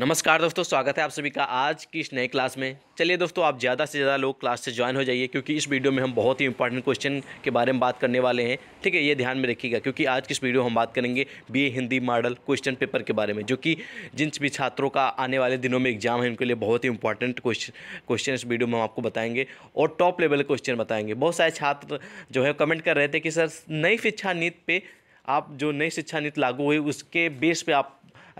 नमस्कार दोस्तों स्वागत है आप सभी का आज की इस नए क्लास में चलिए दोस्तों आप ज़्यादा से ज़्यादा लोग क्लास से ज्वाइन हो जाइए क्योंकि इस वीडियो में हम बहुत ही इंपॉर्टेंट क्वेश्चन के बारे में बात करने वाले हैं ठीक है ये ध्यान में रखिएगा क्योंकि आज की इस वीडियो हम बात करेंगे B Hindi model question paper के बारे में जो कि जिन भी छात्रों का आने वाले दिनों में एग्जाम है उनके लिए बहुत ही इंपॉर्टेंट क्वेश्चन क्वेश्चन इस वीडियो में हम आपको बताएंगे और टॉप लेवल क्वेश्चन बताएंगे बहुत सारे छात्र जो है कमेंट कर रहे थे कि सर नई शिक्षा नीति पर आप जो नई शिक्षा नीति लागू हुई उसके बेस पे आप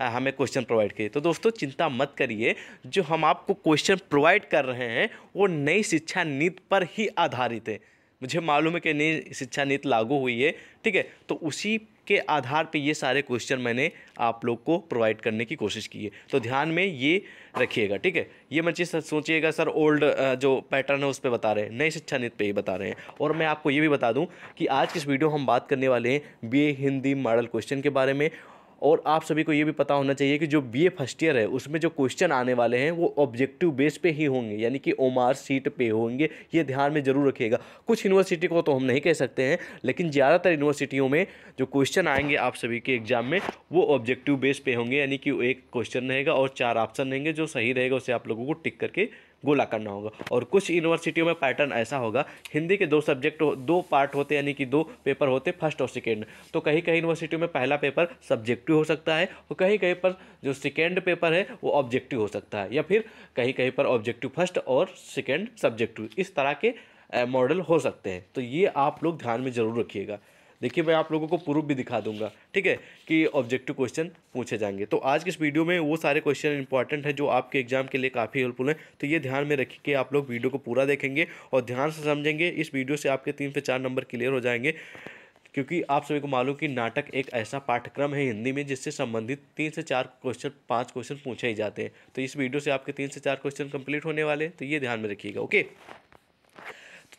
हमें क्वेश्चन प्रोवाइड करिए तो दोस्तों चिंता मत करिए जो हम आपको क्वेश्चन प्रोवाइड कर रहे हैं वो नई शिक्षा नीति पर ही आधारित है मुझे मालूम है कि नई शिक्षा नीति लागू हुई है ठीक है तो उसी के आधार पे ये सारे क्वेश्चन मैंने आप लोग को प्रोवाइड करने की कोशिश की है तो ध्यान में ये रखिएगा ठीक है ये मैं चीज़ सोचिएगा सर ओल्ड जो पैटर्न है उस पर बता रहे हैं नई शिक्षा नीति पे ही बता रहे हैं और मैं आपको ये भी बता दूँ कि आज किस वीडियो हम बात करने वाले हैं बी हिंदी मॉडल क्वेश्चन के बारे में और आप सभी को ये भी पता होना चाहिए कि जो बी ए फर्स्ट ईयर है उसमें जो क्वेश्चन आने वाले हैं वो ऑब्जेक्टिव बेस पे ही होंगे यानी कि ओम आर सीट पे होंगे ये ध्यान में जरूर रखिएगा कुछ यूनिवर्सिटी को तो हम नहीं कह सकते हैं लेकिन ज़्यादातर यूनिवर्सिटियों में जो क्वेश्चन आएंगे आप सभी के एग्जाम में वो ऑब्जेक्टिव बेस पे होंगे यानी कि एक क्वेश्चन रहेगा और चार ऑप्शन रहेंगे जो सही रहेगा उसे आप लोगों को टिक करके गोला करना होगा और कुछ यूनिवर्सिटियों में पैटर्न ऐसा होगा हिंदी के दो सब्जेक्ट दो पार्ट होते यानी कि दो पेपर होते फर्स्ट और सेकेंड तो कहीं कहीं यूनिवर्सिटियों में पहला पेपर सब्जेक्टिव हो सकता है और कहीं कहीं पर जो सेकेंड पेपर है वो ऑब्जेक्टिव हो सकता है या फिर कहीं कहीं पर ऑब्जेक्टिव फर्स्ट और सेकेंड सब्जेक्टिव इस तरह के मॉडल हो सकते हैं तो ये आप लोग ध्यान में ज़रूर रखिएगा देखिए मैं आप लोगों को प्रूफ भी दिखा दूंगा ठीक है कि ऑब्जेक्टिव क्वेश्चन पूछे जाएंगे तो आज के इस वीडियो में वो सारे क्वेश्चन इंपॉर्टेंट हैं जो आपके एग्जाम के लिए काफ़ी हेल्पफुल हैं तो ये ध्यान में रखिए कि आप लोग वीडियो को पूरा देखेंगे और ध्यान से समझेंगे इस वीडियो से आपके तीन से चार नंबर क्लियर हो जाएंगे क्योंकि आप सभी को मालूम कि नाटक एक ऐसा पाठ्यक्रम है हिंदी में जिससे संबंधित तीन से चार क्वेश्चन पांच क्वेश्चन पूछे ही जाते हैं तो इस वीडियो से आपके तीन से चार क्वेश्चन कंप्लीट होने वाले तो ये ध्यान में रखिएगा ओके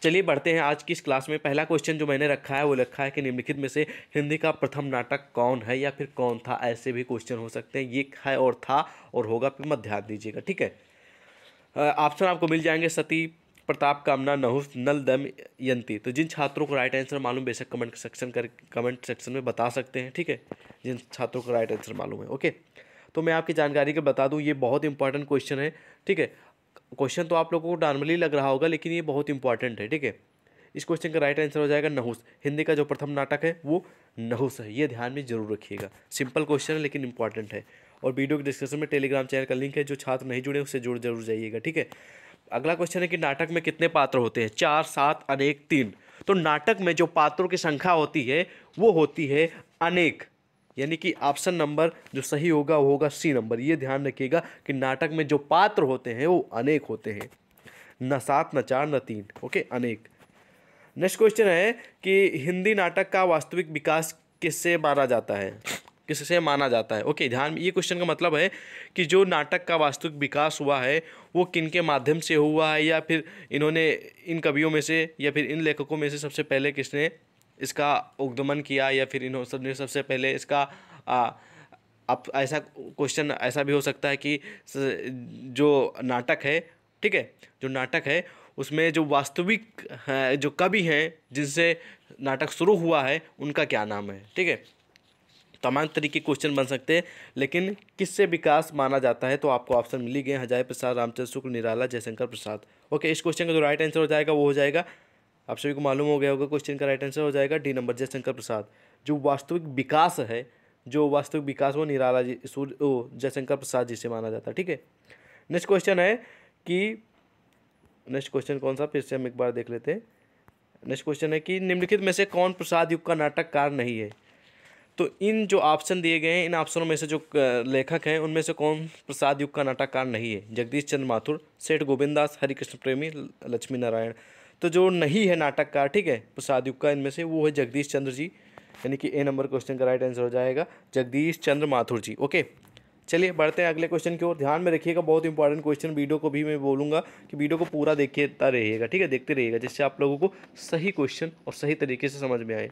चलिए बढ़ते हैं आज की इस क्लास में पहला क्वेश्चन जो मैंने रखा है वो रखा है कि निम्नलिखित में से हिंदी का प्रथम नाटक कौन है या फिर कौन था ऐसे भी क्वेश्चन हो सकते हैं ये है और था और होगा फिर मत ध्यान दीजिएगा ठीक है ऑप्शन आपको मिल जाएंगे सती प्रताप कामना नहुस नल दम यंती तो जिन छात्रों को राइट आंसर मालूम बेशक कमेंट सेक्शन कर कमेंट सेक्शन में बता सकते हैं ठीक है जिन छात्रों को राइट आंसर मालूम है ओके तो मैं आपकी जानकारी के बता दूं ये बहुत इंपॉर्टेंट क्वेश्चन है ठीक है क्वेश्चन तो आप लोगों को नॉर्मली लग रहा होगा लेकिन ये बहुत इंपॉर्टेंट है ठीक है इस क्वेश्चन का राइट आंसर हो जाएगा नहुस हिंदी का जो प्रथम नाटक है वो नहुस है ये ध्यान में जरूर रखिएगा सिंपल क्वेश्चन है लेकिन इंपॉर्टेंट है और वीडियो के डिस्क्रिप्शन में टेलीग्राम चैनल का लिंक है जो छात्र नहीं जुड़े उससे जुड़ जरूर जाइएगा ठीक है अगला क्वेश्चन है कि नाटक में कितने पात्र होते हैं चार सात अनेक तीन तो नाटक में जो पात्रों की संख्या होती है वो होती है अनेक यानी कि ऑप्शन नंबर जो सही होगा वो होगा सी नंबर ये ध्यान रखिएगा कि नाटक में जो पात्र होते हैं वो अनेक होते हैं न सात न चार न तीन ओके अनेक नेक्स्ट क्वेश्चन है कि हिंदी नाटक का वास्तविक विकास किससे माना जाता है किससे माना जाता है ओके ध्यान ये क्वेश्चन का मतलब है कि जो नाटक का वास्तविक विकास हुआ है वो किन के माध्यम से हुआ है या फिर इन्होंने इन कवियों में से या फिर इन लेखकों में से सबसे पहले किसने इसका उद्गमन किया या फिर इन्होंने सब सबसे पहले इसका आ, आप ऐसा क्वेश्चन ऐसा भी हो सकता है कि जो नाटक है ठीक है जो नाटक है उसमें जो वास्तविक जो कवि हैं जिनसे नाटक शुरू हुआ है उनका क्या नाम है ठीक है तमाम तरीके क्वेश्चन बन सकते हैं लेकिन किससे विकास माना जाता है तो आपको ऑप्शन मिली गए हजाय प्रसाद रामचंद्र शुक्ल निराला जयशंकर प्रसाद ओके इस क्वेश्चन का जो राइट आंसर हो जाएगा वो हो जाएगा आप सभी को मालूम हो गया होगा क्वेश्चन का राइट आंसर हो जाएगा डी नंबर जयशंकर प्रसाद जो वास्तविक विकास है जो वास्तविक विकास वो निराला जी सूर्य ओ जयशंकर प्रसाद जी से माना जाता है ठीक है नेक्स्ट क्वेश्चन है कि नेक्स्ट क्वेश्चन कौन सा फिर से हम एक बार देख लेते हैं नेक्स्ट क्वेश्चन है कि निम्नलिखित में से कौन प्रसाद युग का नाटककार नहीं है तो इन जो ऑप्शन दिए गए हैं इन ऑप्शनों में से जो लेखक हैं उनमें से कौन प्रसाद युग का नाटककार नहीं है जगदीश चंद्र माथुर सेठ गोविंद दास हरिकृष्ण प्रेमी लक्ष्मी नारायण तो जो नहीं है नाटक का ठीक है प्रसाद तो युग का इनमें से वो है जगदीश चंद्र जी यानी कि ए नंबर क्वेश्चन का राइट आंसर हो जाएगा जगदीश चंद्र माथुर जी ओके चलिए बढ़ते हैं अगले क्वेश्चन की ओर ध्यान में रखिएगा बहुत इंपॉर्टेंट क्वेश्चन वीडियो को भी मैं बोलूँगा कि वीडियो को पूरा देखता रहिएगा ठीक है देखते रहिएगा जिससे आप लोगों को सही क्वेश्चन और सही तरीके से समझ में आए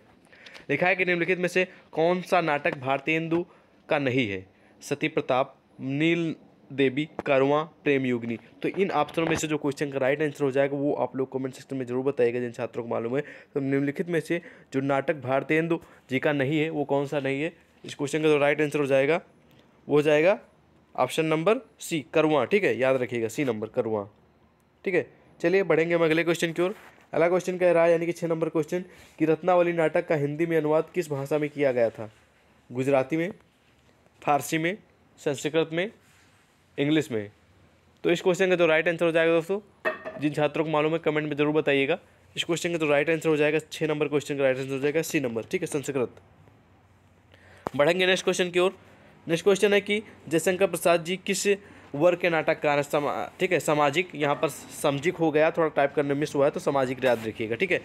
लिखा है कि निम्नलिखित में से कौन सा नाटक भारतेंदु का नहीं है सती प्रताप नील देवी करवा प्रेम युगनी तो इन ऑप्शनों में से जो क्वेश्चन का राइट आंसर हो जाएगा वो आप लोग कमेंट सेक्शन में जरूर बताएगा जिन छात्रों को मालूम है तो निम्नलिखित में से जो नाटक भारतेंदु जी का नहीं है वो कौन सा नहीं है इस क्वेश्चन का जो राइट आंसर हो जाएगा वो हो जाएगा ऑप्शन नंबर सी करवा ठीक है याद रखिएगा सी नंबर करवा ठीक है चलिए बढ़ेंगे हम अगले क्वेश्चन की ओर अगला क्वेश्चन कह रहा है यानी कि छः नंबर क्वेश्चन कि रत्नावली नाटक का हिंदी में अनुवाद किस भाषा में किया गया था गुजराती में फारसी में संस्कृत में इंग्लिश में तो इस क्वेश्चन का तो राइट आंसर हो जाएगा दोस्तों जिन छात्रों को मालूम है कमेंट में ज़रूर बताइएगा इस क्वेश्चन का तो राइट आंसर हो जाएगा छः नंबर क्वेश्चन का राइट आंसर हो जाएगा सी नंबर ठीक है संस्कृत बढ़ेंगे नेक्स्ट क्वेश्चन की ओर नेक्स्ट क्वेश्चन है कि जयशंकर प्रसाद जी किस वर्ग के नाटककार समा ठीक है सामाजिक यहाँ पर समजिक हो गया थोड़ा टाइप करने मिस हुआ है तो सामाजिक याद रखिएगा ठीक है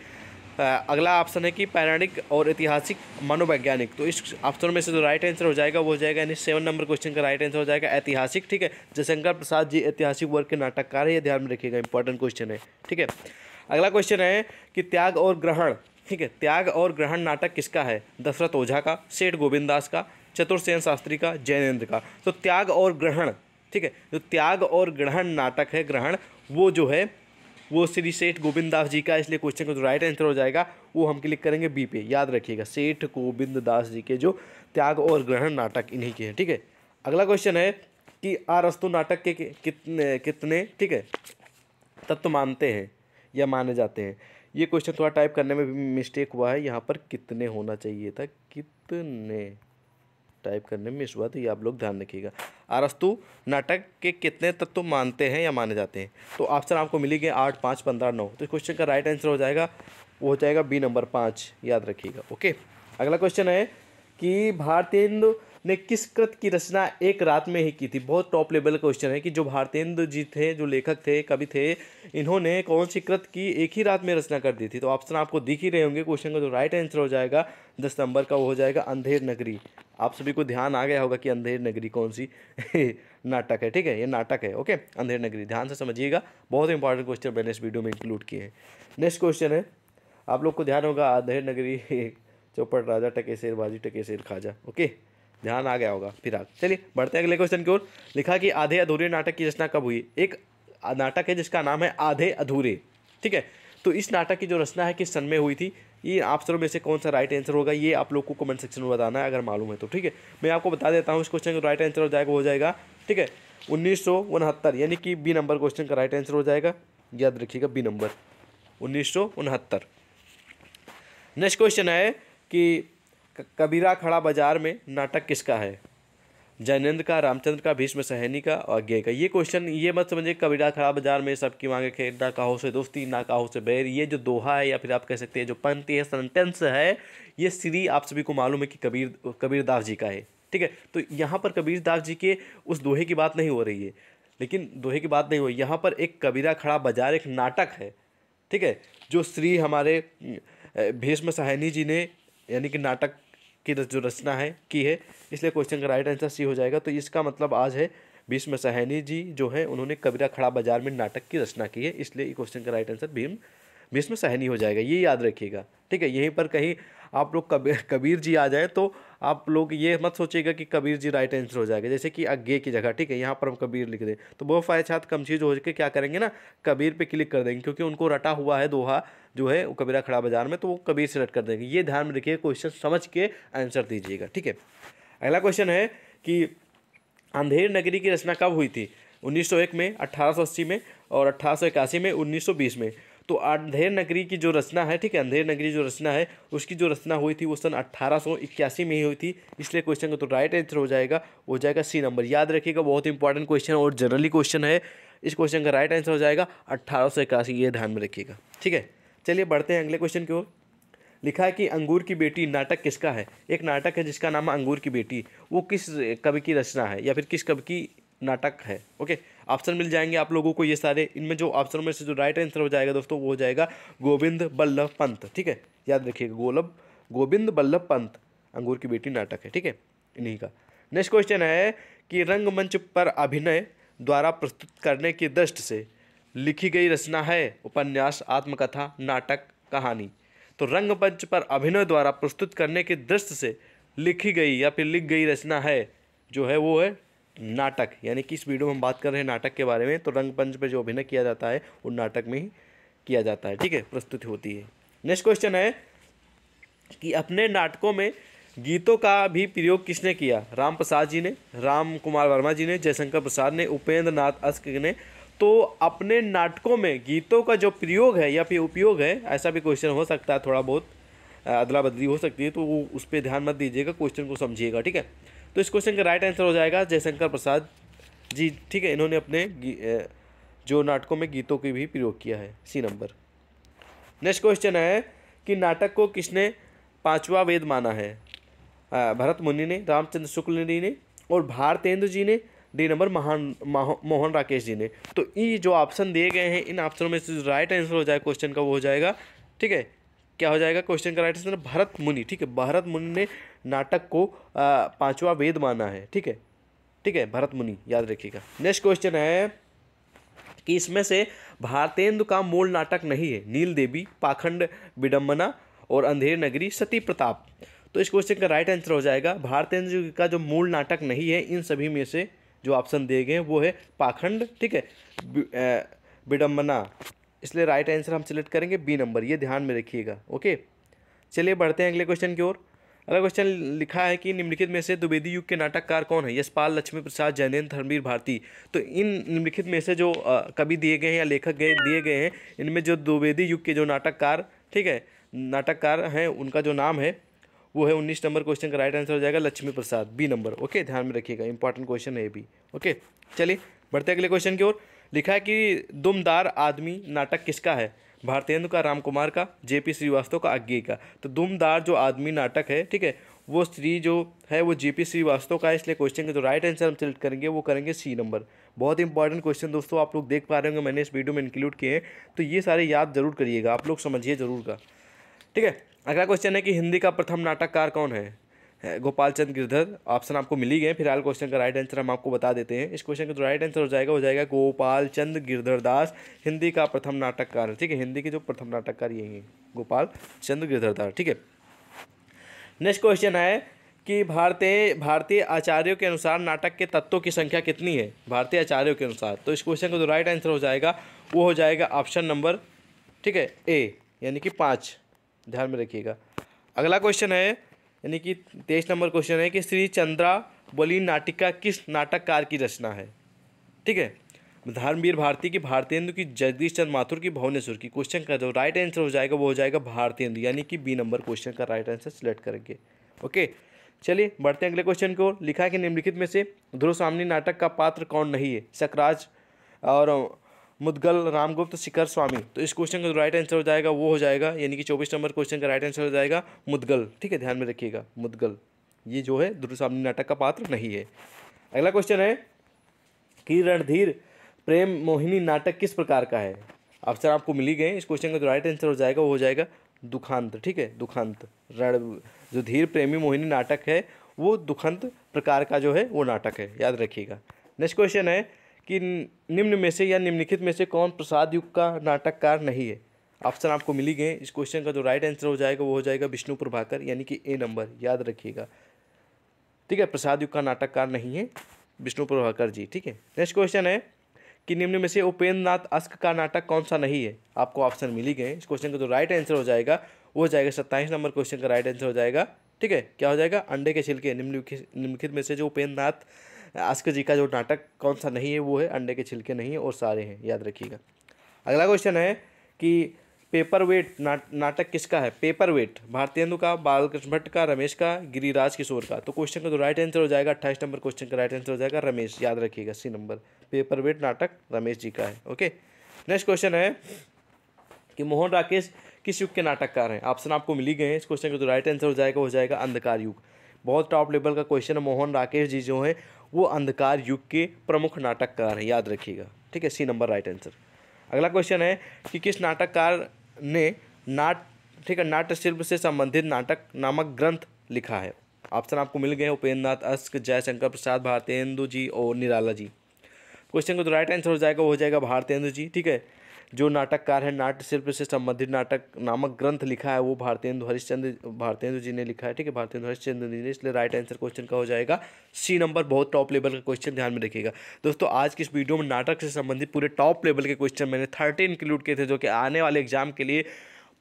अगला ऑप्शन है कि पैराणिक और ऐतिहासिक मनोवैज्ञानिक तो इस ऑप्शन में से जो राइट आंसर हो जाएगा वो हो जाएगा यानी सेवन नंबर क्वेश्चन का राइट आंसर हो जाएगा ऐतिहासिक ठीक है जयशंकर प्रसाद जी ऐतिहासिक वर्ग के नाटककार है ये ध्यान में रखिएगा इंपॉर्टेंट क्वेश्चन है ठीक है अगला क्वेश्चन है कि त्याग और ग्रहण ठीक है त्याग और ग्रहण नाटक किसका है दशरथ ओझा का सेठ गोविंद दास का चतुर्सेन शास्त्री का जैनेन्द्र का तो त्याग और ग्रहण ठीक है जो त्याग और ग्रहण नाटक है ग्रहण वो जो है वो श्री सेठ गोविंद दास जी का इसलिए क्वेश्चन का जो राइट आंसर हो जाएगा वो हम क्लिक करेंगे बी पे याद रखिएगा सेठ गोविंद दास जी के जो त्याग और ग्रहण नाटक इन्हीं के हैं ठीक है अगला क्वेश्चन है कि आरस्तु नाटक के कितने कितने ठीक है तत्व मानते हैं या माने जाते हैं ये क्वेश्चन थोड़ा टाइप करने में भी मिस्टेक हुआ है यहाँ पर कितने होना चाहिए था कितने टाइप करने में इस बात ही आप लोग ध्यान रखिएगा आरस्तु नाटक के कितने तत्व मानते हैं या माने जाते हैं तो ऑप्शन आपको मिलेंगे आठ पाँच पंद्रह नौ तो क्वेश्चन का राइट आंसर हो जाएगा वो हो जाएगा बी नंबर पाँच याद रखिएगा ओके अगला क्वेश्चन है कि भारतीय ने किस कृत की रचना एक रात में ही की थी बहुत टॉप लेवल क्वेश्चन है कि जो भारतेंद्र जी थे जो लेखक थे कवि थे इन्होंने कौन सी कृत की एक ही रात में रचना कर दी थी तो ऑप्शन आपको दिख ही रहे होंगे क्वेश्चन का जो राइट आंसर हो जाएगा दस नंबर का वो हो जाएगा अंधेर नगरी आप सभी को ध्यान आ गया होगा कि अंधेर नगरी कौन सी नाटक है ठीक है ये नाटक है ओके अंधेर नगरी ध्यान से समझिएगा बहुत इंपॉर्टेंट क्वेश्चन मैंने इस वीडियो में इंक्लूड किए हैं नेक्स्ट क्वेश्चन है आप लोग को ध्यान होगा अंधेर नगरी चौपट राजा टके शेर बाजी टके शेर खाजा ओके ध्यान आ गया होगा फिलहाल चलिए बढ़ते हैं अगले क्वेश्चन की ओर लिखा कि आधे अधूरे नाटक की रचना कब हुई एक नाटक है जिसका नाम है आधे अधूरे ठीक है तो इस नाटक की जो रचना है किस सन में हुई थी ये आप सरों में से कौन सा राइट आंसर होगा ये आप लोग को कमेंट सेक्शन में बताना है अगर मालूम है तो ठीक है मैं आपको बता देता हूँ इस क्वेश्चन का राइट आंसर हो जाएगा हो जाएगा ठीक है उन्नीस सौ उनहत्तर यानी कि बी नंबर क्वेश्चन का राइट आंसर हो जाएगा याद रखिएगा बी नंबर उन्नीस सौ उनहत्तर नेक्स्ट क्वेश्चन है कि कबीरा खड़ा बाजार में नाटक किसका है जैनेन्द्र का रामचंद्र का भीष्म सहनी का और अज्ञे का ये क्वेश्चन ये मत समझिए कबीरा खड़ा बाजार में सबकी मांगे खे ना काहो से दोस्ती ना काहो से बैर ये जो दोहा है या फिर आप कह सकते हैं जो पंक्ति है सेंटेंस है ये सीधी आप सभी को मालूम है कि कबीर कबीर दास जी का है ठीक है तो यहाँ पर कबीर दास जी के उस दोहे की बात नहीं हो रही है लेकिन दोहे की बात नहीं हो यहाँ पर एक कबीरा खड़ा बाजार एक नाटक है ठीक है जो श्री हमारे भीष्म सहनी जी ने यानी कि नाटक की जो रचना है की है इसलिए क्वेश्चन का राइट आंसर सी हो जाएगा तो इसका मतलब आज है भीष्म सहनी जी जो है उन्होंने कबीरा खड़ा बाजार में नाटक की रचना की है इसलिए क्वेश्चन का राइट आंसर भीम भीष्म सहनी हो जाएगा ये याद रखिएगा ठीक है यहीं पर कहीं आप लोग कबीर कबीर जी आ जाए तो आप लोग ये मत सोचिएगा कि कबीर जी राइट आंसर हो जाएगा जैसे कि अज्ञे की जगह ठीक है यहाँ पर हम कबीर लिख दें तो वो फाय छात्र कम चीज़ हो के क्या करेंगे ना कबीर पर क्लिक कर देंगे क्योंकि उनको रटा हुआ है दोहा जो है वो कबीरा खड़ा बाजार में तो वो कबीर से रट कर देंगे ये ध्यान में रखिए क्वेश्चन समझ के आंसर दीजिएगा ठीक है अगला क्वेश्चन है कि अंधेर नगरी की रचना कब हुई थी 1901 में 1880 में और अट्ठारह में 1920 में तो अंधेर नगरी की जो रचना है ठीक है अंधेर नगरी जो रचना है उसकी जो रचना हुई थी वो सन अट्ठारह में ही हुई थी इसलिए क्वेश्चन का तो राइट आंसर हो जाएगा हो जाएगा सी नंबर याद रखिएगा बहुत इंपॉर्टेंट क्वेश्चन और जनरली क्वेश्चन है इस क्वेश्चन का राइट आंसर हो जाएगा अट्ठारह ये ध्यान में रखिएगा ठीक है चलिए बढ़ते हैं अगले क्वेश्चन की ओर लिखा है कि अंगूर की बेटी नाटक किसका है एक नाटक है जिसका नाम है अंगूर की बेटी वो किस कवि की रचना है या फिर किस कवि की नाटक है ओके ऑप्शन मिल जाएंगे आप लोगों को ये सारे इनमें जो ऑप्शन में से जो राइट आंसर हो जाएगा दोस्तों वो हो जाएगा गोविंद बल्लभ पंत ठीक है याद रखिएगा गोलभ गोविंद बल्लभ पंत अंगूर की बेटी नाटक है ठीक है इन्हीं का नेक्स्ट क्वेश्चन है कि रंगमंच पर अभिनय द्वारा प्रस्तुत करने की दृष्टि से लिखी गई रचना है उपन्यास आत्मकथा नाटक कहानी तो रंगमंच पर अभिनय द्वारा प्रस्तुत करने की दृष्टि से लिखी गई या फिर लिख गई रचना है जो है वो है नाटक यानी कि इस वीडियो में हम बात कर रहे हैं नाटक के बारे में तो पंच पर जो अभिनय किया जाता है वो नाटक में ही किया जाता है ठीक है प्रस्तुति होती है नेक्स्ट क्वेश्चन है कि अपने नाटकों में गीतों का भी प्रयोग किसने किया राम प्रसाद जी ने राम कुमार वर्मा जी ने जयशंकर प्रसाद ने उपेंद्र नाथ अस्क ने तो अपने नाटकों में गीतों का जो प्रयोग है या फिर उपयोग है ऐसा भी क्वेश्चन हो सकता है थोड़ा बहुत अदला बदली हो सकती है तो उस पर ध्यान मत दीजिएगा क्वेश्चन को समझिएगा ठीक है तो इस क्वेश्चन का राइट आंसर हो जाएगा जयशंकर प्रसाद जी ठीक है इन्होंने अपने जो नाटकों में गीतों की भी प्रयोग किया है सी नंबर नेक्स्ट क्वेश्चन है कि नाटक को किसने पांचवा वेद माना है भरत मुनि ने रामचंद्र शुक्ल जी ने और भारतेंद्र जी ने डी नंबर महान मोहन राकेश जी ने तो ये जो ऑप्शन दिए गए हैं इन ऑप्शनों में से राइट आंसर हो जाए क्वेश्चन का वो हो जाएगा ठीक है क्या हो जाएगा क्वेश्चन का राइट आंसर भरत मुनि ठीक है भरत मुनि ने नाटक को पांचवा वेद माना है ठीक है ठीक है भरत मुनि याद रखिएगा नेक्स्ट क्वेश्चन है कि इसमें से भारतेंदु का मूल नाटक नहीं है नील देवी पाखंड विडम्बना और अंधेर नगरी सती प्रताप तो इस क्वेश्चन का राइट आंसर हो जाएगा भारतेंदु का जो मूल नाटक नहीं है इन सभी में से जो ऑप्शन दिए गए हैं वो है पाखंड ठीक है विडम्बना इसलिए राइट आंसर हम सिलेक्ट करेंगे बी नंबर ये ध्यान में रखिएगा ओके चलिए बढ़ते हैं अगले क्वेश्चन की ओर अगला क्वेश्चन लिखा है कि निम्नलिखित में से द्विवेदी युग के नाटककार कौन है यशपाल लक्ष्मी प्रसाद जैनेन्द्र धर्मवीर भारती तो इन निम्नलिखित में से जो कवि दिए गए हैं या लेखक गए दिए गए हैं इनमें जो द्विवेदी युग के जो नाटककार ठीक है नाटककार हैं उनका जो नाम है वो है उन्नीस नंबर क्वेश्चन का राइट आंसर हो जाएगा Lakshmi Prasad B number okay ध्यान में रखिएगा इंपॉर्टेंट क्वेश्चन है ये भी ओके चलिए बढ़ते अगले क्वेश्चन की ओर लिखा है कि दुमदार आदमी नाटक किसका है भारतेंदु का राम कुमार का जे पी श्रीवास्तव का अज्ञे का तो दुमदार जो आदमी नाटक है ठीक है वो स्त्री जो है वो जे पी श्रीवास्तव का है इसलिए क्वेश्चन का जो राइट आंसर हम सिलेक्ट करेंगे वो करेंगे सी नंबर बहुत इंपॉर्टेंट क्वेश्चन दोस्तों आप लोग देख पा रहे होंगे मैंने इस वीडियो में इंक्लूड किए हैं तो ये सारे याद जरूर करिएगा आप लोग समझिए जरूर का ठीक है अगला क्वेश्चन है कि हिंदी का प्रथम नाटककार कौन है गोपाल चंद गिरधर ऑप्शन आपको मिली गए फिलहाल क्वेश्चन का राइट आंसर हम आपको बता देते हैं इस क्वेश्चन का जो राइट आंसर हो जाएगा हो जाएगा गोपाल चंद गिरधर दास हिंदी का प्रथम नाटककार ठीक है हिंदी के जो प्रथम नाटककार यही है गोपाल चंद गिरधर दास ठीक है नेक्स्ट क्वेश्चन है कि भारतीय भारतीय आचार्यों के अनुसार नाटक के तत्वों की संख्या कितनी है भारतीय आचार्यों के अनुसार तो इस क्वेश्चन का जो राइट आंसर हो जाएगा वो हो जाएगा ऑप्शन नंबर ठीक है ए यानी कि पाँच ध्यान में रखिएगा अगला क्वेश्चन है यानी कि तेईस नंबर क्वेश्चन है कि श्री चंद्रा बलि नाटिका किस नाटककार की रचना है ठीक है धर्मवीर भारती की भारतेंदु की जगदीश चंद्र माथुर की भुवनेश्वर की क्वेश्चन का जो राइट आंसर हो जाएगा वो हो जाएगा भारतेंदु यानी कि बी नंबर क्वेश्चन का राइट आंसर सिलेक्ट करेंगे ओके चलिए बढ़ते हैं अगले क्वेश्चन को लिखा है कि निम्नलिखित में से ध्रुव सामनी नाटक का पात्र कौन नहीं है सकराज और मुदगल रामगुप्त शिखर स्वामी तो इस क्वेश्चन का जो राइट आंसर हो जाएगा वो हो जाएगा यानी कि चौबीस नंबर क्वेश्चन का राइट आंसर हो जाएगा मुदगल ठीक है ध्यान में रखिएगा मुदगल ये जो है दुर्सामनी नाटक का पात्र नहीं है अगला क्वेश्चन है कि रणधीर प्रेम मोहिनी नाटक किस प्रकार का है अवसर आपको मिली गए इस क्वेश्चन का जो राइट आंसर हो जाएगा वो हो जाएगा दुखांत ठीक है दुखांत रण जो धीर प्रेमी मोहिनी नाटक है वो दुखंत प्रकार का जो है वो नाटक है याद रखिएगा नेक्स्ट क्वेश्चन है कि निम्न में से या निम्नलिखित में से कौन प्रसाद युग का नाटककार नहीं है ऑप्शन आपको मिली गए इस क्वेश्चन का जो राइट आंसर हो जाएगा वो हो जाएगा विष्णु प्रभाकर यानी कि ए नंबर याद रखिएगा ठीक है प्रसाद युग का नाटककार नहीं है विष्णु प्रभाकर जी ठीक है नेक्स्ट क्वेश्चन है कि निम्न में से उपेंद्र नाथ अस्क का नाटक कौन सा नहीं है आपको ऑप्शन मिली गए इस क्वेश्चन का जो राइट आंसर हो जाएगा वो हो जाएगा सत्ताईस नंबर क्वेश्चन का राइट आंसर हो जाएगा ठीक है क्या हो जाएगा अंडे के छिलके निम्नलिखित निम्नलिखित में से जो उपेंद्र नाथ आस्क जी का जो नाटक कौन सा नहीं है वो है अंडे के छिलके नहीं है और सारे हैं याद रखिएगा अगला क्वेश्चन है कि पेपर वेट ना, नाटक किसका है पेपर वेट भारतेंदु का बालकृष्ण भट्ट का रमेश का गिरिराज किशोर का तो क्वेश्चन का जो राइट आंसर हो जाएगा अट्ठाईस नंबर क्वेश्चन का राइट आंसर हो जाएगा रमेश याद रखिएगा सी नंबर पेपर वेट नाटक रमेश जी का है ओके नेक्स्ट क्वेश्चन है कि मोहन राकेश किस युग के नाटककार हैं ऑप्शन आपको मिली गए हैं इस क्वेश्चन का जो राइट आंसर हो जाएगा हो जाएगा अंधकार युग बहुत टॉप लेवल का क्वेश्चन है मोहन राकेश जी जो हैं वो अंधकार युग के प्रमुख नाटककार हैं याद रखिएगा ठीक है सी नंबर राइट आंसर अगला क्वेश्चन है कि किस नाटककार ने नाट ठीक है नाट्य शिल्प से संबंधित नाटक नामक ग्रंथ लिखा है ऑप्शन आपको मिल गए उपेंद्र नाथ अस्क जयशंकर प्रसाद भारतेंदु जी और निराला जी क्वेश्चन का जो राइट आंसर हो जाएगा वो हो जाएगा भारतेंदु जी ठीक है जो नाटककार हैं नाट्य शिल्प से संबंधित नाटक नामक ग्रंथ लिखा है वो भारतेंदु हरिश्चंद्र भारतेंदु जी ने लिखा है ठीक है भारतेंदु हरिश्चंद्र जी ने इसलिए राइट आंसर क्वेश्चन का हो जाएगा सी नंबर बहुत टॉप लेवल का क्वेश्चन ध्यान में रखिएगा दोस्तों आज की इस वीडियो में नाटक से संबंधित पूरे टॉप लेवल के क्वेश्चन मैंने थर्टी इंक्लूड किए थे जो कि आने वाले एग्जाम के लिए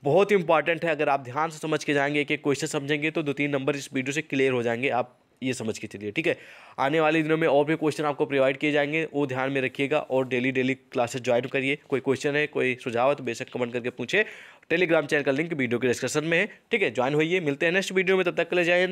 बहुत इंपॉर्टेंट है अगर आप ध्यान से समझ के जाएंगे एक क्वेश्चन समझेंगे तो दो तीन नंबर इस वीडियो से क्लियर हो जाएंगे आप ये समझ के चलिए ठीक है आने वाले दिनों में और भी क्वेश्चन आपको प्रोवाइड किए जाएंगे वो ध्यान में रखिएगा और डेली डेली क्लासेस ज्वाइन करिए कोई क्वेश्चन है कोई सुझाव है तो बेशक कमेंट करके पूछे टेलीग्राम चैनल का लिंक वीडियो के डिस्क्रिप्शन में है ठीक है ज्वाइन होइए मिलते हैं नेक्स्ट वीडियो में तब तक के लिए जाए